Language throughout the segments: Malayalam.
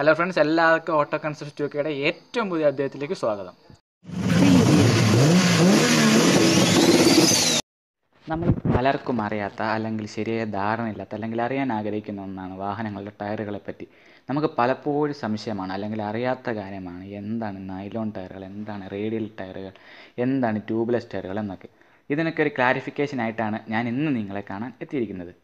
ഹലോ ഫ്രണ്ട്സ് എല്ലാവർക്കും ഓട്ടോ കൺസൾട്ട് ഒക്കെയുടെ ഏറ്റവും പുതിയ അദ്ദേഹത്തിലേക്ക് സ്വാഗതം നമ്മൾ പലർക്കും അറിയാത്ത അല്ലെങ്കിൽ ശരിയായ ധാരണയില്ലാത്ത അല്ലെങ്കിൽ അറിയാൻ ആഗ്രഹിക്കുന്ന ഒന്നാണ് വാഹനങ്ങളുടെ ടയറുകളെ പറ്റി നമുക്ക് പലപ്പോഴും സംശയമാണ് അല്ലെങ്കിൽ അറിയാത്ത കാര്യമാണ് എന്താണ് നൈലോൺ ടയറുകൾ എന്താണ് റേഡിയൽ ടയറുകൾ എന്താണ് ട്യൂബ്ലെസ് ടയറുകൾ എന്നൊക്കെ ഇതിനൊക്കെ ഒരു ക്ലാരിഫിക്കേഷൻ ആയിട്ടാണ് ഞാൻ ഇന്ന് നിങ്ങളെ കാണാൻ എത്തിയിരിക്കുന്നത്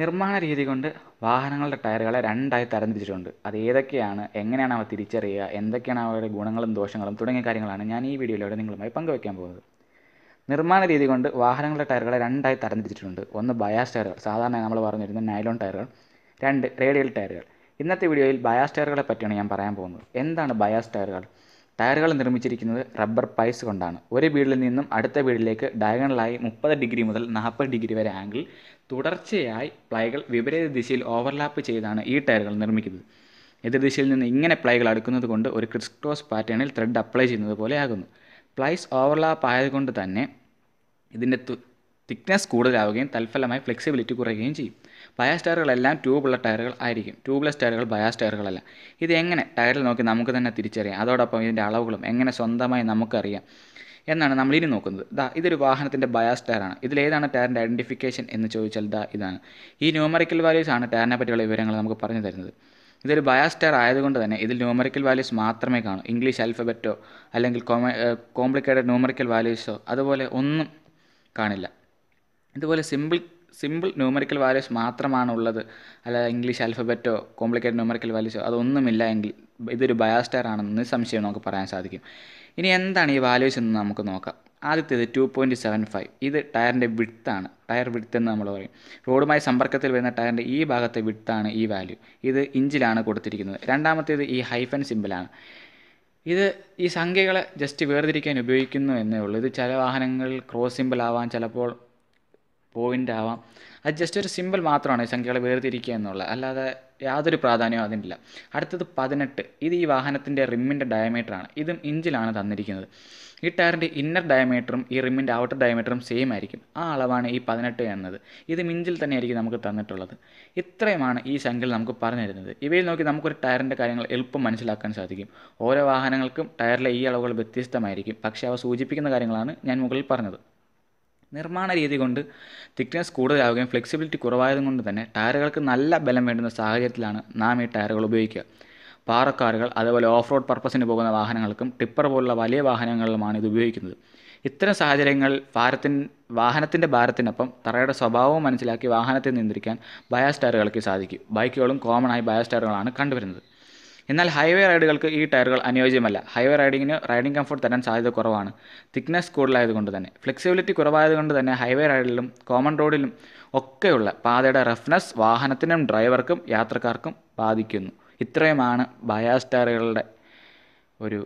നിർമ്മാണ രീതി കൊണ്ട് വാഹനങ്ങളുടെ ടയറുകളെ രണ്ടായി തരംതിരിച്ചിട്ടുണ്ട് അത് ഏതൊക്കെയാണ് എങ്ങനെയാണ് അവ തിരിച്ചറിയുക എന്തൊക്കെയാണ് അവയുടെ ഗുണങ്ങളും ദോഷങ്ങളും തുടങ്ങിയ കാര്യങ്ങളാണ് ഞാൻ ഈ വീഡിയോയിലൂടെ നിങ്ങളുമായി പങ്കുവയ്ക്കാൻ പോകുന്നത് നിർമ്മാണ രീതി കൊണ്ട് വാഹനങ്ങളുടെ ടയറുകളെ രണ്ടായി തരംതിരിച്ചിട്ടുണ്ട് ഒന്ന് ബയാസ് ടയറുകൾ സാധാരണ നമ്മൾ പറഞ്ഞിരുന്ന നൈലോൺ ടയറുകൾ രണ്ട് റേഡിയൽ ടയറുകൾ ഇന്നത്തെ വീഡിയോയിൽ ബയാസ് ടയറുകളെ പറ്റിയാണ് ഞാൻ പറയാൻ പോകുന്നത് എന്താണ് ബയാസ് ടയറുകൾ ടയറുകൾ നിർമ്മിച്ചിരിക്കുന്നത് റബ്ബർ പൈസ് കൊണ്ടാണ് ഒരു വീടിൽ നിന്നും അടുത്ത വീടിലേക്ക് ഡയഗണലായി മുപ്പത് ഡിഗ്രി മുതൽ നാൽപ്പത് ഡിഗ്രി വരെ ആംഗിൾ തുടർച്ചയായി പ്ലൈകൾ വിപരീത ദിശയിൽ ഓവർലാപ്പ് ചെയ്താണ് ഈ ടയറുകൾ നിർമ്മിക്കുന്നത് എതിർ ദിശയിൽ നിന്ന് ഇങ്ങനെ പ്ലൈകൾ അടുക്കുന്നത് കൊണ്ട് ഒരു ക്രിസ്ക്രോസ് പാറ്റേണിൽ ത്രെഡ് അപ്ലൈ ചെയ്യുന്നത് പോലെ ആകുന്നു പ്ലൈസ് ഓവർലാപ്പ് ആയതുകൊണ്ട് തന്നെ ഇതിൻ്റെ തിക്നെസ് കൂടുതലാവുകയും തൽഫലമായി ഫ്ലെക്സിബിലിറ്റി കുറയുകയും ചെയ്യും ബയാസ് ടയറുകളെല്ലാം ട്യൂബുള്ള ടയറുകൾ ആയിരിക്കും ട്യൂബ്ലെസ് ടയറുകൾ ബയാസ് ടയറുകളല്ല ഇത് എങ്ങനെ ടയറിൽ നോക്കി നമുക്ക് തന്നെ തിരിച്ചറിയാം അതോടൊപ്പം ഇതിൻ്റെ അളവുകളും എങ്ങനെ സ്വന്തമായി നമുക്കറിയാം എന്നാണ് നമ്മൾ ഇനി നോക്കുന്നത് ദാ ഇതൊരു വാഹനത്തിൻ്റെ ബയാസ് ടയറാണ് ഇതിലേതാണ് ടയറിൻ്റെ ഐഡൻറ്റിഫിക്കേഷൻ എന്ന് ചോദിച്ചാൽ ദാ ഇതാണ് ഈ ന്യൂമറിക്കൽ വാല്യൂസ് ആണ് ടയറിനെ പറ്റിയുള്ള വിവരങ്ങൾ നമുക്ക് പറഞ്ഞു തരുന്നത് ഇതൊരു ബയാസ് ടയർ ആയതുകൊണ്ട് തന്നെ ഇതിൽ ന്യൂമറിക്കൽ വാല്യൂസ് മാത്രമേ കാണൂ ഇംഗ്ലീഷ് അൽഫബറ്റോ അല്ലെങ്കിൽ കോംപ്ലിക്കേറ്റഡ് ന്യൂമറിക്കൽ വാല്യൂസോ അതുപോലെ ഒന്നും കാണില്ല ഇതുപോലെ സിമ്പിൾ സിമ്പിൾ ന്യൂമറിക്കൽ വാല്യൂസ് മാത്രമാണ് ഉള്ളത് അല്ലാതെ ഇംഗ്ലീഷ് അൽഫബറ്റോ കോംപ്ലിക്കേറ്റഡ് ന്യൂമറിക്കൽ വാല്യൂസോ അതൊന്നുമില്ല എങ്കിൽ ഇതൊരു ബയോസ്റ്റാർ ആണെന്ന് നിസ്സംശയം നമുക്ക് പറയാൻ സാധിക്കും ഇനി എന്താണ് ഈ വാല്യൂസ് എന്ന് നമുക്ക് നോക്കാം ആദ്യത്തേത് ടു പോയിൻറ്റ് സെവൻ ഫൈവ് ഇത് ടയറിൻ്റെ വിട്ത്താണ് ടയർ വിട്ത്ത് എന്ന് നമ്മൾ പറയും റോഡുമായി സമ്പർക്കത്തിൽ വരുന്ന ടയറിൻ്റെ ഈ ഭാഗത്തെ വിട്ത്താണ് ഈ വാല്യൂ ഇത് ഇഞ്ചിലാണ് കൊടുത്തിരിക്കുന്നത് രണ്ടാമത്തേത് ഈ ഹൈഫൻ സിമ്പിളാണ് ഇത് ഈ സംഖ്യകളെ ജസ്റ്റ് വേർതിരിക്കാൻ ഉപയോഗിക്കുന്നു എന്നേ ഉള്ളൂ ഇത് ചില വാഹനങ്ങളിൽ ക്രോസ് സിമ്പിൾ ആവാൻ ചിലപ്പോൾ പോയിൻ്റ് ആവാം അത് ജസ്റ്റ് ഒരു സിമ്പിൾ മാത്രമാണ് സംഖ്യകളെ വേർതിരിക്കുക എന്നുള്ളത് അല്ലാതെ യാതൊരു പ്രാധാന്യവും അതിനില്ല അടുത്തത് പതിനെട്ട് ഇത് ഈ വാഹനത്തിൻ്റെ റിമ്മിൻ്റെ ഡയമീറ്ററാണ് ഇതും ഇഞ്ചിലാണ് തന്നിരിക്കുന്നത് ഈ ടയറിൻ്റെ ഇന്നർ ഡയമീറ്ററും ഈ റിമ്മിൻ്റെ ഔട്ടർ ഡയമീറ്ററും സെയിം ആയിരിക്കും ആ അളവാണ് ഈ പതിനെട്ട് എന്നത് ഇത് മിഞ്ചിൽ തന്നെയായിരിക്കും നമുക്ക് തന്നിട്ടുള്ളത് ഇത്രയുമാണ് ഈ സംഖ്യയിൽ നമുക്ക് പറഞ്ഞു തരുന്നത് ഇവയിൽ നോക്കി നമുക്കൊരു ടയറിൻ്റെ കാര്യങ്ങൾ എളുപ്പം മനസ്സിലാക്കാൻ സാധിക്കും ഓരോ വാഹനങ്ങൾക്കും ടയറിലെ ഈ അളവുകൾ വ്യത്യസ്തമായിരിക്കും പക്ഷേ അവ സൂചിപ്പിക്കുന്ന കാര്യങ്ങളാണ് ഞാൻ മുകളിൽ പറഞ്ഞത് നിർമ്മാണ രീതി കൊണ്ട് തിക്നെസ് കൂടുതലാവുകയും ഫ്ലെക്സിബിലിറ്റി കുറവായതും കൊണ്ട് തന്നെ ടയറുകൾക്ക് നല്ല ബലം വേണ്ടുന്ന സാഹചര്യത്തിലാണ് നാം ഈ ടയറുകൾ ഉപയോഗിക്കുക പാറക്കാറുകൾ അതുപോലെ ഓഫ് റോഡ് പർപ്പസിന് പോകുന്ന വാഹനങ്ങൾക്കും ടിപ്പർ പോലുള്ള വലിയ വാഹനങ്ങളിലുമാണ് ഇത് ഉപയോഗിക്കുന്നത് ഇത്തരം സാഹചര്യങ്ങൾ ഭാരത്തിൻ വാഹനത്തിൻ്റെ ഭാരത്തിനൊപ്പം തറയുടെ സ്വഭാവവും മനസ്സിലാക്കി വാഹനത്തെ നിയന്ത്രിക്കാൻ ബയാസ് ടയറുകൾക്ക് സാധിക്കും ബൈക്കുകളും കോമൺ ആയി ബയാസ് ടയറുകളാണ് കണ്ടുവരുന്നത് എന്നാൽ ഹൈവേ റൈഡുകൾക്ക് ഈ ടയറുകൾ അനുയോജ്യമല്ല ഹൈവേ റൈഡിങ്ങിന് റൈഡിംഗ് കംഫർട്ട് തരാൻ സാധ്യത കുറവാണ് തിക്നെസ് കൂടുതലായതുകൊണ്ട് തന്നെ ഫ്ലെക്സിബിലിറ്റി കുറവായതുകൊണ്ട് തന്നെ ഹൈവേ റൈഡിലും കോമൺ റോഡിലും ഒക്കെയുള്ള പാതയുടെ റഫ്നെസ് വാഹനത്തിനും ഡ്രൈവർക്കും യാത്രക്കാർക്കും ബാധിക്കുന്നു ഇത്രയുമാണ് ബയാസ് ടയറുകളുടെ ഒരു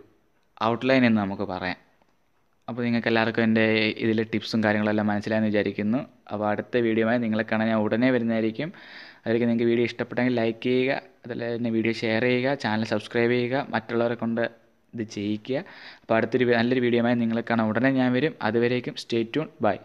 ഔട്ട്ലൈൻ എന്ന് നമുക്ക് പറയാം അപ്പോൾ നിങ്ങൾക്ക് എല്ലാവർക്കും എൻ്റെ ഇതിലെ ടിപ്സും കാര്യങ്ങളെല്ലാം മനസ്സിലായെന്ന് വിചാരിക്കുന്നു അപ്പോൾ അടുത്ത വീഡിയോ ആയി നിങ്ങളെ കാണാൻ ഞാൻ ഉടനെ വരുന്നതായിരിക്കും അതിലേക്ക് നിങ്ങൾക്ക് വീഡിയോ ഇഷ്ടപ്പെട്ടെങ്കിൽ ലൈക്ക് ചെയ്യുക അതല്ലേ തന്നെ വീഡിയോ ഷെയർ ചെയ്യുക ചാനൽ സബ്സ്ക്രൈബ് ചെയ്യുക മറ്റുള്ളവരെ കൊണ്ട് ഇത് ചെയ്യിക്കുക അപ്പോൾ അടുത്തൊരു നല്ലൊരു വീഡിയോ ആയി നിങ്ങളെ കാണാം ഉടനെ ഞാൻ വരും അതുവരേക്കും സ്റ്റേ ട്യൂൺ ബൈ